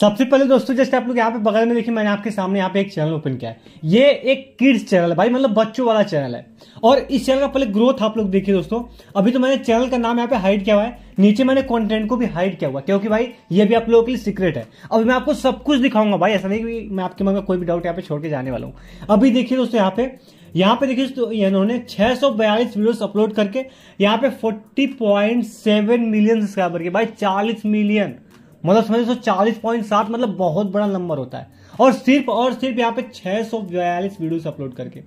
सबसे पहले दोस्तों जैसे आप लोग यहाँ पे बगल में देखिए मैंने आपके सामने यहाँ पे एक चैनल ओपन किया है ये एक किड्स चैनल है भाई मतलब बच्चों वाला चैनल है और इस चैनल का पहले ग्रोथ आप लोग देखिए दोस्तों अभी तो मैंने चैनल का नाम यहाँ पे हाइड किया हुआ है नीचे मैंने कंटेंट को भी हाइड किया हुआ क्योंकि भाई ये भी आप लोगों के लिए सीक्रेट है अभी मैं आपको सब कुछ दिखाऊंगा भाई ऐसा नहीं कि मैं आपके मन में कोई भी डाउट यहाँ पे छोड़ के जाने वाला हूँ अभी देखिए दोस्तों यहाँ पे यहाँ पे देखिए तो इन्होंने 642 वीडियोस अपलोड करके यहाँ पे 40.7 मिलियन सब्सक्राइबर के भाई 40 मिलियन मतलब समझ सौ चालीस पॉइंट सात मतलब बहुत बड़ा नंबर होता है और सिर्फ और सिर्फ यहाँ पे छह सौ बयालीस वीडियोस अपलोड करके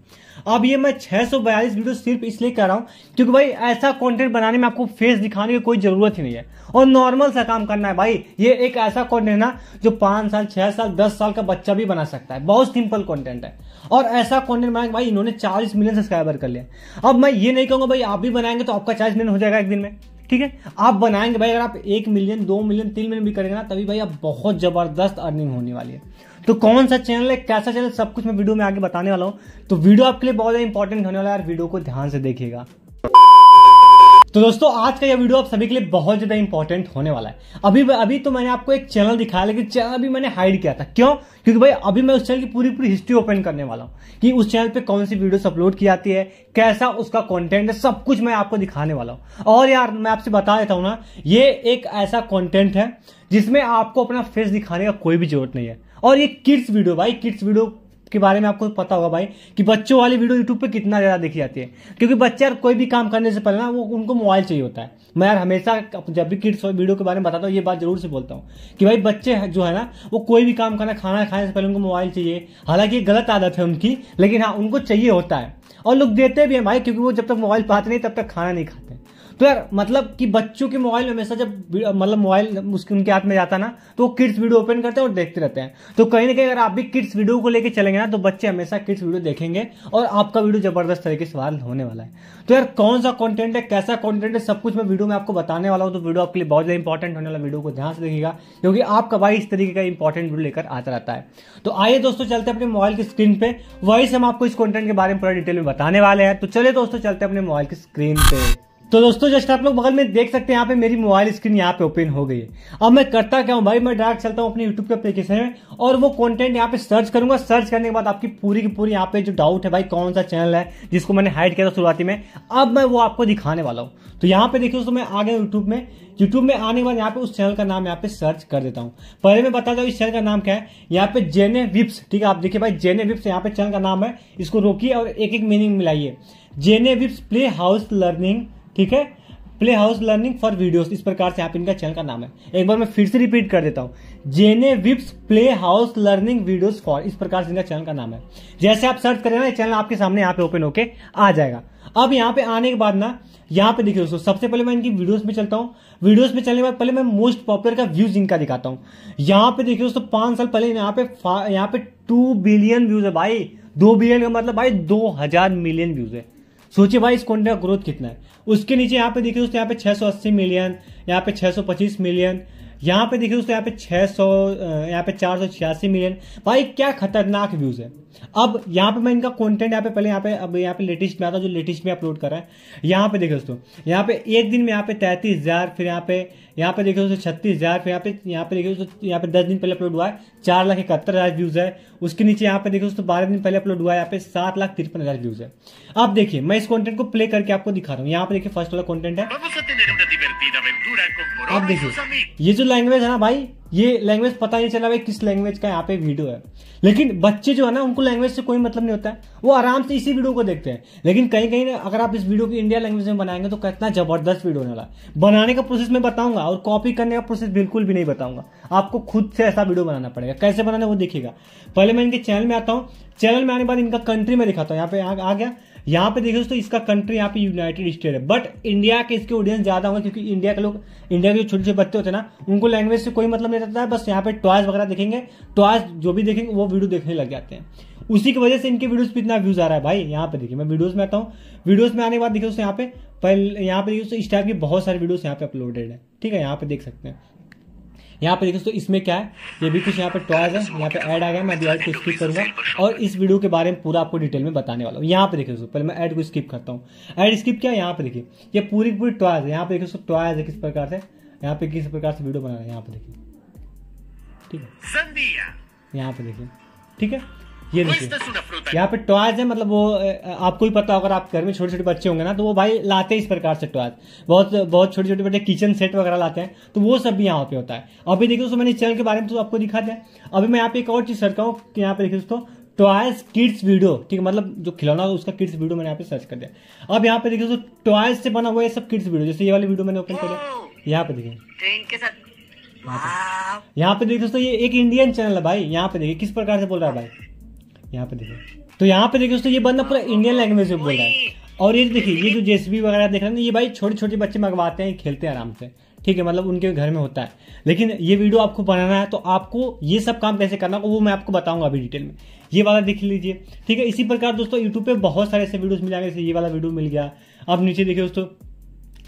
अब ये मैं छह सौ बयालीस वीडियो सिर्फ इसलिए कर रहा हूँ क्योंकि भाई ऐसा कंटेंट बनाने में आपको फेस दिखाने की कोई जरूरत ही नहीं है और नॉर्मल सा काम करना है भाई ये एक ऐसा कंटेंट है ना जो पांच साल छह साल दस साल का बच्चा भी बना सकता है बहुत सिंपल कॉन्टेंट है और ऐसा कॉन्टेंट बनाया भाई इन्होंने चालीस मिलियन सब्सक्राइबर कर लिया अब मैं ये नहीं कहूंगा भाई आप भी बनाएंगे तो आपका चालीस मिलियन हो जाएगा एक दिन में ठीक है आप बनाएंगे भाई अगर आप एक मिलियन दो मिलियन तीन मिलियन भी करेंगे ना तभी भाई आप बहुत जबरदस्त अर्निंग होने वाली है तो कौन सा चैनल है कैसा चैनल सब कुछ मैं वीडियो में आगे बताने वाला हूँ तो वीडियो आपके लिए बहुत इंपॉर्टेंट होने वाला है यार वीडियो को ध्यान से देखिएगा तो दोस्तों आज का यह वीडियो आप सभी के लिए बहुत ज्यादा इंपॉर्टेंट होने वाला है अभी अभी तो मैंने आपको एक चैनल दिखाया लेकिन चैनल भी मैंने हाइड किया था क्यों क्योंकि भाई अभी मैं उस चैनल की पूरी पूरी हिस्ट्री ओपन करने वाला हूँ कि उस चैनल पे कौन सी वीडियोस अपलोड की जाती है कैसा उसका कॉन्टेंट है सब कुछ मैं आपको दिखाने वाला हूँ और यार मैं आपसे बता देता हूँ ना ये एक ऐसा कॉन्टेंट है जिसमें आपको अपना फेस दिखाने का कोई भी जरूरत नहीं है और ये किड्स वीडियो भाई किड्स वीडियो के बारे में आपको पता होगा भाई कि बच्चों वाली वीडियो यूट्यूब पे कितना ज़्यादा देखी जाती है क्योंकि बच्चे यार कोई भी काम करने से पहले ना वो उनको मोबाइल चाहिए होता है मैं यार हमेशा जब भी किड्स वीडियो के बारे में बताता हूँ ये बात जरूर से बोलता हूँ कि भाई बच्चे जो है ना वो कोई भी काम करना खाना खाने से पहले उनको मोबाइल चाहिए हालांकि गलत आदत है उनकी लेकिन हाँ उनको चाहिए होता है और लोग देते भी हैं भाई क्योंकि वो जब तक मोबाइल पाते नहीं तब तक खाना नहीं खाते तो यार मतलब कि बच्चों के मोबाइल में हमेशा जब मतलब मोबाइल उसके उनके हाथ में जाता ना तो वो किड्स वीडियो ओपन करते हैं और देखते रहते हैं तो कहीं ना कहीं अगर आप भी किड्स वीडियो को लेकर चलेंगे ना तो बच्चे हमेशा किड्स वीडियो देखेंगे और आपका वीडियो जबरदस्त तरीके से वायरल होने वाला है तो यार कौन सा कॉन्टेंट है कैसा कॉन्टेंट है सब कुछ मैं वीडियो में आपको बताने वाला हूँ तो वीडियो आपके लिए बहुत ज्यादा इंपॉर्टेंट होने वाला वीडियो को ध्यान से देखिएगा क्योंकि आपका भाई इस तरीके का इंपॉर्टेंट वीडियो लेकर आता रहता है तो आइए दोस्तों चलते अपने मोबाइल की स्क्रीन पे वही से हम आपको इस कॉन्टेंट के बारे में पूरा डिटेल में बताने वाले हैं तो चले दोस्तों चलते अपने मोबाइल की स्क्रीन पे तो दोस्तों जस्ट आप लोग बगल में देख सकते हैं यहाँ पे मेरी मोबाइल स्क्रीन यहाँ पे ओपन हो गई है अब मैं करता क्या हूँ भाई मैं डायरेक्ट चलता हूँ अपने यूट्यूब के एप्लीकेशन में और वो कंटेंट यहाँ पे सर्च करूंगा सर्च करने के बाद आपकी पूरी की पूरी यहाँ पे जो डाउट है भाई कौन सा चैनल है जिसको मैंने हाइड किया था शुरुआती में अब मैं वो आपको दिखाने वाला हूँ तो यहाँ पे देखिए दोस्तों मैं आ गया यूट्यूब में यूट्यूब में आने के बाद यहाँ पे उस चैनल का नाम यहाँ पे सर्च कर देता हूँ पहले मैं बता दू इस चैनल का नाम क्या है यहाँ पे जेने विप्स ठीक है आप देखिए भाई जेने विप्स यहाँ पे चैनल का नाम है इसको रोकिए और एक एक मीनिंग मिलाइए जेने विप्स प्ले हाउस लर्निंग ठीक है playhouse learning for videos इस प्रकार से आप इनका चैनल का नाम है एक बार मैं फिर से रिपीट कर देता हूं Genevieve's playhouse learning videos for इस प्रकार से इनका चैनल का नाम है जैसे आप सर्च करें ना चैनल आपके सामने यहाँ पे ओपन होके आ जाएगा अब यहाँ पे आने के बाद ना यहाँ पे देखिए दोस्तों सबसे पहले मैं इनकी वीडियोस में चलता हूँ वीडियोस में चलने के बाद पहले मैं मोस्ट पॉपुलर का व्यूज इनका दिखाता हूँ यहाँ पे देखिए दोस्तों पांच साल पहले यहाँ पे यहाँ पे टू बिलियन व्यूज है भाई दो बिलियन का मतलब भाई दो हजार मिलियन व्यूज है सोचिए भाई इस कॉन्ट्रैक्ट का ग्रोथ कितना है उसके नीचे यहाँ पे देखिए दोस्तों यहाँ पे 680 मिलियन यहाँ पे 625 मिलियन यहाँ पे देखिए दोस्तों यहाँ पे 600 यहाँ पे चार मिलियन भाई क्या खतरनाक व्यूज है अब यहाँ पे मैं इनका कंटेंट यहाँ पे पहले यहाँ पे अब यहाँ पे लेटेस्ट में आता जो लेटेस्ट में अपलोड कर रहा है यहाँ पे देखिए दोस्तों यहाँ पे एक दिन में यहाँ पे तैतीस हजार फिर यहाँ पे यहाँ पे देखिए दोस्तों छत्तीस हज़ार फिर यहाँ पे यहाँ पे देखिए दोस्तों यहाँ पे दस दिन पहले अपलोड हुआ है चार लाख इकहत्तर हज़ार व्यूज़ है उसके नीचे यहाँ पे देखिए दोस्तों बारह दिन पहले अपलोड हुआ है यहाँ पे सात लाख तिरपन हज़ार व्यूज़ है अब देखिए मैं इस कॉन्टेंट को प्ले करके आपको दिखा रहा हूँ यहाँ पे देखिए फर्स्ट वाला कॉन्टेंट है अब देखिए ये जो लैंग्वेज है ना भाई ये लैंग्वेज पता नहीं चला भाई किस लैंग्वेज का यहाँ पे वीडियो है लेकिन बच्चे जो है ना उनको लैंग्वेज से कोई मतलब नहीं होता है वो आराम से इसी वीडियो को देखते हैं लेकिन कहीं कहीं ना अगर आप इस वीडियो को इंडिया लैंग्वेज में बनाएंगे तो कितना जबरदस्त वीडियो होने वाला है बनाने का प्रोसेस मैं बताऊंगा और कॉपी करने का प्रोसेस बिल्कुल भी नहीं बताऊंगा आपको खुद से ऐसा वीडियो बनाना पड़ेगा कैसे बनाना वो देखिएगा पहले मैं इनके चैनल में आता हूँ चैनल में आने के बाद इनका कंट्री में दिखाता हूँ यहाँ पे आ गया यहाँ पे देखो दोस्तों इसका कंट्री यहाँ पे यूनाइटेड स्टेट है बट इंडिया के इसके ऑडियंस ज्यादा होंगे क्योंकि इंडिया के लोग इंडिया के जो छोटे छोटे बच्चे होते हैं ना उनको लैंग्वेज से कोई मतलब नहीं रहता है बस यहाँ पे टॉयस वगैरह देखेंगे टॉयस जो भी देखेंगे वो वीडियो देखने लग जाते हैं उसी की वजह से इनके वीडियोस पे इतना व्यूज आ रहा है भाई यहाँ पे देखिए मैं वीडियोस में आता हूँ वीडियोस में आने के बाद देखिए दोस्तों यहाँ पे पहले यहाँ पे देखिए इस टाइप की बहुत सारी वीडियोस यहाँ पे अपलोडेड है ठीक है यहाँ पे देख सकते हैं यहाँ पे देखिए तो इसमें क्या है ये भी कुछ यहाँ पे टॉयज है यहाँ पे ऐड आ गया मैं ऐड को स्किप करूंगा और इस वीडियो के बारे में पूरा आपको डिटेल में बताने वाला हूँ यहाँ पे देखिए पहले मैं ऐड को स्किप करता हूँ ऐड स्किप क्या है यहाँ पे देखिए ये पूरी पूरी टॉयज है यहाँ पे देखिए टॉयज तो है किस प्रकार से यहाँ पे किस प्रकार से वीडियो बना रहे हैं यहाँ पे देखिए ठीक है यहाँ पे देखिए ठीक है ये देखिए तो यहाँ पे टॉयज है मतलब वो आपको ही पता होगा आप घर में छोटे छोटे बच्चे होंगे ना तो वो भाई लाते हैं इस प्रकार से टॉयज बहुत बहुत छोटे छोटे बच्चे किचन सेट वगैरह लाते हैं तो वो सब भी यहाँ पे होता है अभी देखिए दोस्तों मैंने चैनल के बारे में तो आपको दिखा दिया अभी मैं यहाँ पे एक और चीज सर्च हूँ यहाँ पे देखिए दोस्तों टॉयज किड्स वीडियो ठीक है मतलब जो खिलौना होगा उसका किड्स वीडियो मैंने यहाँ पे सर्च कर दिया अब यहाँ पे देखिए दोस्तों टॉयज से बना हुआ है सब किड्स वीडियो जैसे ये वाली वीडियो मैंने ओपन कर दिया यहाँ पे देखिए यहाँ पे देखिए दोस्तों ये एक इंडियन चैनल है भाई यहाँ पे देखिए किस प्रकार से बोल रहा है भाई यहाँ पे देखिए तो यहाँ पे देखिए दोस्तों ये बंदा पूरा इंडियन लैंग्वेज में बोल रहा है और ये देखिए ये जो जेसबी वगैरह देख रहे हैं ना ये भाई छोटे छोटे बच्चे मंगवाते हैं खेलते हैं आराम से ठीक है मतलब उनके घर में होता है लेकिन ये वीडियो आपको बनाना है तो आपको ये सब काम कैसे करना होगा वो मैं आपको बताऊंगा अभी डिटेल में ये वाला देख लीजिए ठीक है इसी प्रकार दोस्तों यूट्यूब पे बहुत सारे ऐसे वीडियोस मिल जाएंगे जैसे ये वाला वीडियो मिल गया अब नीचे देखिए दोस्तों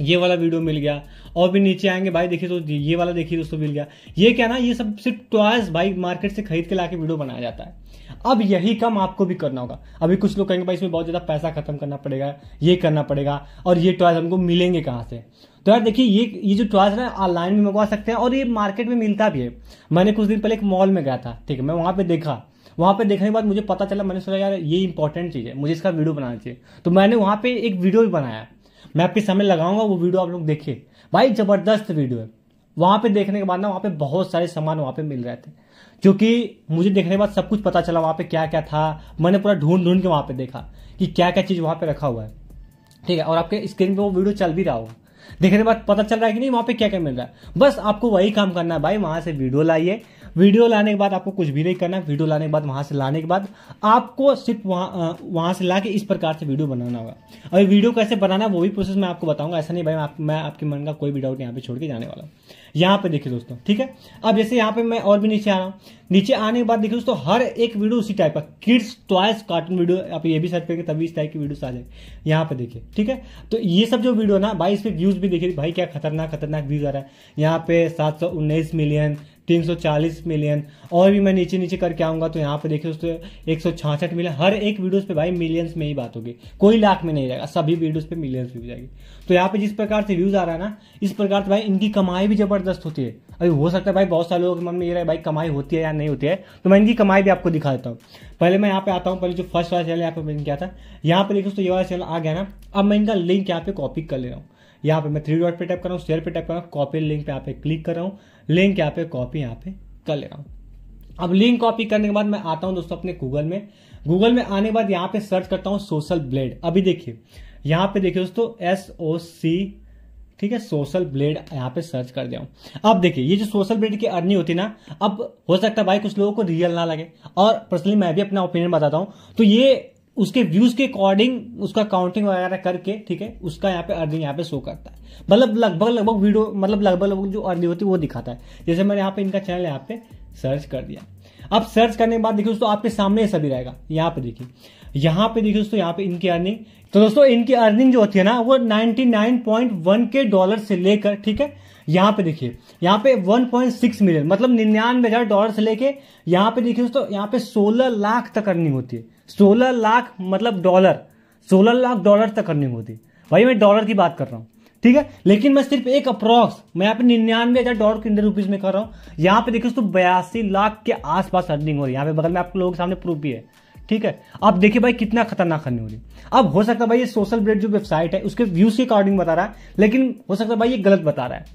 ये वाला वीडियो मिल गया और भी नीचे आएंगे भाई देखिए तो ये वाला देखिए दोस्तों मिल गया ये क्या ना ये सब सिर्फ टॉयस भाई मार्केट से खरीद के लाके वीडियो बनाया जाता है अब यही काम आपको भी करना होगा अभी कुछ लोग कहेंगे भाई इसमें बहुत ज़्यादा पैसा खत्म करना पड़ेगा ये करना पड़ेगा और ये टॉयज हमको मिलेंगे कहाँ से तो यार देखिए ये ये जो टॉयज है ऑनलाइन में मंगवा सकते हैं और ये मार्केट में मिलता भी है मैंने कुछ दिन पहले एक मॉल में गया था ठीक है मैं वहां पर देखा वहां पे देखने के बाद मुझे पता चला मैंने सोचा यार ये इंपॉर्टेंट चीज़ है मुझे इसका वीडियो बनाना चाहिए तो मैंने वहां पे एक वीडियो भी बनाया मैं आपके सामने लगाऊंगा वो वीडियो आप लोग देखिए भाई जबरदस्त वीडियो है वहाँ पे देखने के बाद ना वहाँ पे बहुत सारे सामान वहां पे मिल रहे थे क्योंकि मुझे देखने के बाद सब कुछ पता चला वहां पे क्या क्या था मैंने पूरा ढूंढ ढूंढ के वहां पे देखा कि क्या क्या चीज़ वहां पे रखा हुआ है ठीक है और आपके स्क्रीन पे वो वीडियो चल भी रहा होगा देखने के बाद पता चल रहा है कि नहीं वहां पे क्या क्या मिल रहा है बस आपको वही काम करना है भाई वहां से वीडियो लाइए वीडियो लाने के बाद आपको कुछ भी नहीं करना वीडियो लाने के बाद वहां से लाने के बाद आपको सिर्फ वहां वहां से ला के इस प्रकार से वीडियो बनाना होगा और वीडियो कैसे बनाना है वो भी प्रोसेस मैं आपको बताऊंगा ऐसा नहीं भाई मैं, मैं आपके मन का कोई भी डाउट यहाँ पे छोड़ के जाने वाला हूँ यहाँ पे देखिए दोस्तों ठीक है अब जैसे यहाँ पे मैं और भी नीचे आ रहा हूँ नीचे आने के बाद देखिए दोस्तों हर एक वीडियो उसी टाइप का किड्स टॉयस कार्टून वीडियो आप ये भी सर्च करके तभी इस टाइप की वीडियो आ जाए यहाँ पे देखिए ठीक है तो ये सब जो वीडियो ना भाई इस पर व्यूज भी देखिए भाई क्या खतरनाक खतरनाक व्यूज आ रहा है यहाँ पे सात मिलियन 340 मिलियन और भी मैं नीचे नीचे करके आऊंगा तो यहाँ पे देखिए दोस्तों एक मिलियन हर एक वीडियोस पे भाई मिलियंस में ही बात होगी कोई लाख में नहीं जाएगा सभी वीडियोस पे मिलियंस में जाएगी तो यहाँ पे जिस प्रकार से व्यूज़ आ रहा है ना इस प्रकार से भाई इनकी कमाई भी जबरदस्त होती है अभी हो सकता है भाई बहुत सारे लोगों के मन में ये रहे भाई कमाई होती है या नहीं होती है तो मैं इनकी कमाई भी आपको दिखा देता हूँ पहले मैं यहाँ पे आता हूँ पहले जो फर्स्ट वाला चैनल यहाँ पे मैंने किया था यहाँ पे देखो तो ये वाला चैनल आ गया ना अब मैं इनका लिंक यहाँ पे कॉपी कर ले रहा हूँ यहाँ पे मैं थ्री डॉट पे टाइप कर रहा हूँ शेयर पे टाइप कर रहा हूँ कॉपी लिंक पे यहाँ पे क्लिक कर रहा हूँ लिंक यहाँ पे कॉपी यहाँ पे कर ले रहा हूँ अब लिंक कॉपी करने के बाद मैं आता हूँ दोस्तों अपने गूगल में गूगल में आने के बाद यहाँ पे सर्च करता हूँ सोशल ब्लेड अभी देखिए यहाँ पे देखिए दोस्तों एस ओ सी ठीक है सोशल ब्लेड यहाँ पे सर्च कर दिया अब देखिए ये जो सोशल ब्लेड की अर्निंग होती है ना अब हो सकता है भाई कुछ लोगों को रियल ना लगे और पर्सनली मैं भी अपना ओपिनियन बताता हूँ तो ये उसके व्यूज के अकॉर्डिंग उसका काउंटिंग वगैरह करके ठीक है उसका यहाँ पे अर्निंग यहाँ पे शो करता है मतलब लगभग लगभग वीडियो मतलब लगभग लगभग जो अर्निंग होती है वो दिखाता है जैसे मैंने यहाँ पे इनका चैनल यहाँ पे सर्च कर दिया अब सर्च करने के बाद देखिए दोस्तों आपके सामने ये सभी रहेगा यहाँ पे देखिए यहाँ पे देखिए दोस्तों यहाँ पे इनकी अर्निंग तो दोस्तों इनकी अर्निंग जो होती है ना वो नाइनटी के डॉलर से लेकर ठीक है यहाँ पे देखिए यहाँ पे 1.6 मिलियन मतलब निन्यानवे हजार डॉलर से लेके यहाँ पे देखिए दोस्तों यहाँ पे 16 लाख तक अर्निंग होती है सोलह लाख मतलब डॉलर सोलह लाख डॉलर तक अर्निंग होती है भाई मैं डॉलर की बात कर रहा हूँ ठीक है लेकिन मैं सिर्फ एक अप्रॉक्स मैं यहाँ पे निन्यानवे हजार डॉलर के इंडियन रुपीज में कर रहा हूँ यहाँ पे देखिए तो बयासी लाख के आसपास अर्निंग हो रही है यहाँ पे बगल में आप लोगों के सामने प्रूफ भी है ठीक है अब देखिए भाई कितना खतरनाक करनी हो रही है अब हो सकता है भाई ये सोशल ब्रेड जो वेबसाइट है उसके व्यूज के अकॉर्डिंग बता रहा है लेकिन हो सकता है भाई ये गलत बता रहा है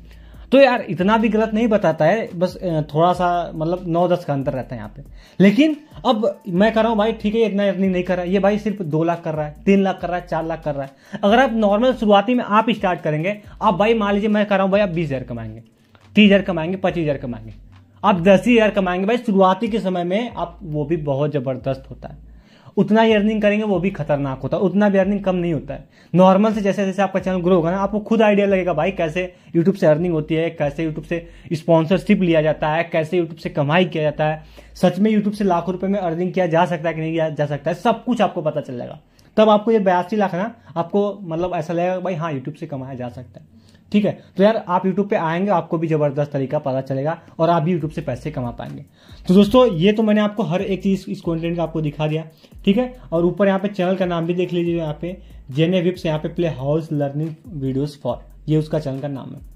तो यार इतना भी गलत नहीं बताता है बस थोड़ा सा मतलब नौ दस का अंतर रहता है यहाँ पे लेकिन अब मैं कर रहा हूँ भाई ठीक है इतना इतनी नहीं कर रहा है ये भाई सिर्फ दो लाख कर रहा है तीन लाख कर रहा है चार लाख कर रहा है अगर आप नॉर्मल शुरुआती में आप स्टार्ट करेंगे आप भाई मान लीजिए मैं कर रहा हूँ भाई आप बीस हज़ार कमाएंगे तीस हज़ार कमाएंगे पच्चीस हज़ार कमाएंगे आप दस ही हज़ार कमाएंगे भाई शुरुआती के समय में आप वो भी बहुत ज़बरदस्त होता है उतना ही अर्निंग करेंगे वो भी खतरनाक होता है उतना भी अर्निंग कम नहीं होता है नॉर्मल से जैसे जैसे आपका चैनल ग्रो होगा ना आपको खुद आइडिया लगेगा भाई कैसे यूट्यूब से अर्निंग होती है कैसे यूट्यूब से स्पॉन्सरशिप लिया जाता है कैसे यूट्यूब से कमाई किया जाता है सच में यूट्यूब से लाखों रुपये में अर्निंग किया जा सकता है कि नहीं किया जा सकता है सब कुछ आपको पता चल जाएगा तब आपको ये बयासी लाख ना आपको मतलब ऐसा लगेगा भाई हाँ यूट्यूब से कमाया जा सकता है ठीक है तो यार आप यूट्यूब पे आएंगे आपको भी जबरदस्त तरीका पता चलेगा और आप भी यूट्यूब से पैसे कमा पाएंगे तो दोस्तों ये तो मैंने आपको हर एक चीज इस कॉन्टेंट का आपको दिखा दिया ठीक है और ऊपर यहाँ पे चैनल का नाम भी देख लीजिए यहाँ पे जेने विप्स यहाँ पे playhouse learning videos for ये उसका चैनल का नाम है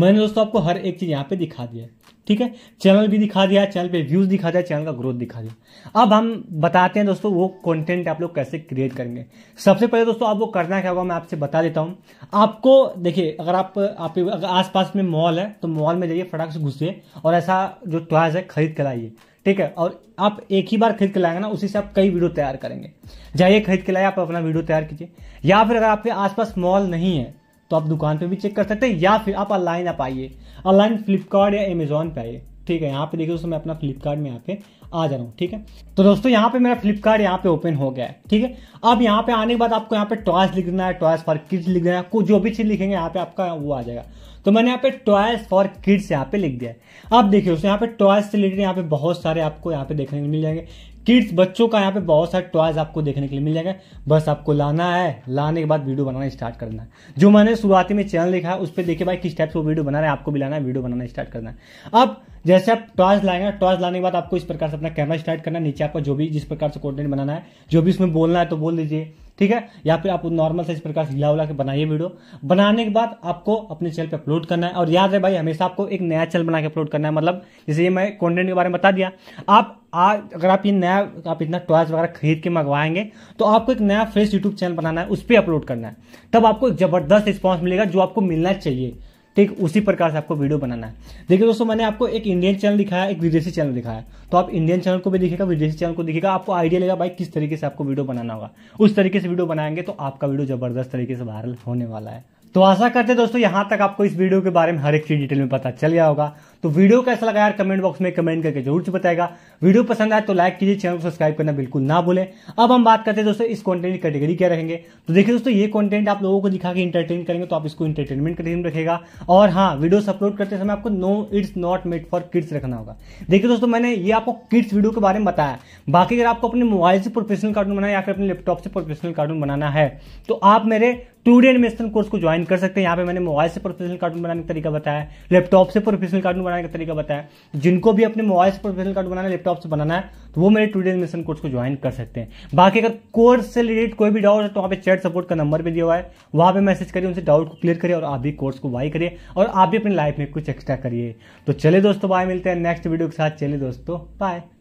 मैंने दोस्तों आपको हर एक चीज़ यहाँ पे दिखा दिया ठीक है चैनल भी दिखा दिया चैनल पे व्यूज़ दिखा दिया चैनल का ग्रोथ दिखा दिया अब हम बताते हैं दोस्तों वो कंटेंट आप लोग कैसे क्रिएट करेंगे सबसे पहले दोस्तों आपको करना क्या होगा मैं आपसे बता देता हूँ आपको देखिए अगर आप आपके अगर आसपास में मॉल है तो मॉल में जाइए फटाक से घुसिए और ऐसा जो टॉयज है खरीद कर आइए ठीक है और आप एक ही बार खरीद के लाएंगे ना उसी से आप कई वीडियो तैयार करेंगे जाइए खरीद के लाइए आप अपना वीडियो तैयार कीजिए या फिर अगर आपके आसपास मॉल नहीं है तो आप दुकान पे भी चेक कर सकते हैं या फिर आप ऑनलाइन आप आइए ऑनलाइन फ्लिपकार्ट या अमेजोन पे आइए ठीक है यहाँ पे देखिए दोस्तों मैं अपना फ्लिपकार्ट में यहाँ पे आ जा रहा हूँ ठीक है तो दोस्तों यहाँ पे मेरा फ्लिपकार्ट यहाँ पे ओपन हो गया है ठीक है अब यहाँ पे आने के बाद आपको यहाँ पे टॉयस लिख देना है टॉयस फॉर किड्स लिख देना है जो भी चीज लिखेंगे यहाँ पे आपका वो आ जाएगा तो मैंने यहाँ पे टॉयस फॉर किड्स यहाँ पे लिख दिया है अब देखिए दोस्तों यहाँ पे टॉयस से रिलेटेड यहाँ पे बहुत सारे आपको यहाँ पे देखने को मिल जाएंगे किड्स बच्चों का यहाँ पे बहुत सारे टॉयज आपको देखने के लिए मिल जाएगा बस आपको लाना है लाने के बाद वीडियो बनाना स्टार्ट करना है जो मैंने शुरुआती में चैनल लिखा है उस पर देखिए भाई किस टाइप से वो वीडियो बना रहे हैं आपको भी लाना है वीडियो बनाना स्टार्ट करना है अब जैसे आप टॉर्च लाएंगे टॉर्च लाने के बाद आपको इस प्रकार से अपना कैमरा स्टार्ट करना है नीचे आपको जो भी जिस प्रकार से कॉन्टेंट बनाना है जो भी उसमें बोलना है तो बोल दीजिए ठीक है या फिर आप नॉर्मल से इस प्रकार से हिला उला के बनाइए वीडियो बनाने के बाद आपको अपने चैनल पे अपलोड करना है और याद है भाई हमेशा आपको एक नया चैनल बना के अपलोड करना है मतलब जैसे ये मैं कंटेंट के बारे में बता दिया आप आज अगर आप ये नया आप इतना टॉयस वगैरह खरीद के मंगवाएंगे तो आपको एक नया फ्रेश यूट्यूब चैनल बनाना है उस पर अपलोड करना है तब आपको एक ज़बरदस्त रिस्पॉन्स मिलेगा जो आपको मिलना चाहिए ठीक उसी प्रकार से आपको वीडियो बनाना है देखिए दोस्तों मैंने आपको एक इंडियन चैनल दिखाया एक विदेशी चैनल दिखाया तो आप इंडियन चैनल को भी दिखेगा विदेशी चैनल को दिखेगा आपको आइडिया लेगा भाई किस तरीके से आपको वीडियो बनाना होगा उस तरीके से वीडियो बनाएंगे तो आपका वीडियो जबरदस्त तरीके से वायरल होने वाला है तो आशा करते हैं दोस्तों यहां तक आपको इस वीडियो के बारे में हर एक चीज डिटेल में पता चल गया होगा तो वीडियो कैसा लगा यार कमेंट बॉक्स में कमेंट करके जरूर से बताएगा वीडियो पसंद आए तो लाइक कीजिए चैनल को सब्सक्राइब करना बिल्कुल ना भूलें अब हम बात करते हैं दोस्तों इस कंटेंट की कैटेगरी क्या रहेंगे तो देखिए दोस्तों ये कंटेंट आप लोगों को दिखा के इंटरटेन करेंगे तो आप इसको इंटरटेनमेंट कैटेगरी में रखेगा और हाँ वीडियो अपलोड करते समय आपको no it's not made for kids रखना होगा देखिए दोस्तों मैंने ये आपको किड्स वीडियो के बारे में बताया बाकी अगर आपको अपने मोबाइल से प्रोफेशनल कार्टून बनाया या फिर अपने लैपटॉप से प्रोफेशनल कार्टून बनाना है तो आप मेरे टू डे एनिमेशन कोर्स को ज्वाइन कर सकते हैं यहाँ पे मैंने मोबाइल से प्रोफेशनल कार्टून बनाने का तरीका बताया लैपटॉप से प्रोफेशनल कार्टून बनाने का तरीका बताया जिनको भी अपने मोबाइल से प्रोफेशनल कार्ड बनाना है लैपटॉप से बनाना है तो वो मेरे टूडे मिशन कोर्स को ज्वाइन कर सकते हैं बाकी अगर कोर्स से रिलेटेड कोई भी डाउट है तो वहाँ पे चैट सपोर्ट का नंबर भी दिया हुआ है वहाँ पे मैसेज करिए उनसे डाउट को क्लियर करिए और आप भी कोर्स को बाई करिए और आप भी अपनी लाइफ में कुछ एक्स्ट्रा करिए तो चले दोस्तों बाय मिलते हैं नेक्स्ट वीडियो के साथ चले दोस्तों बाय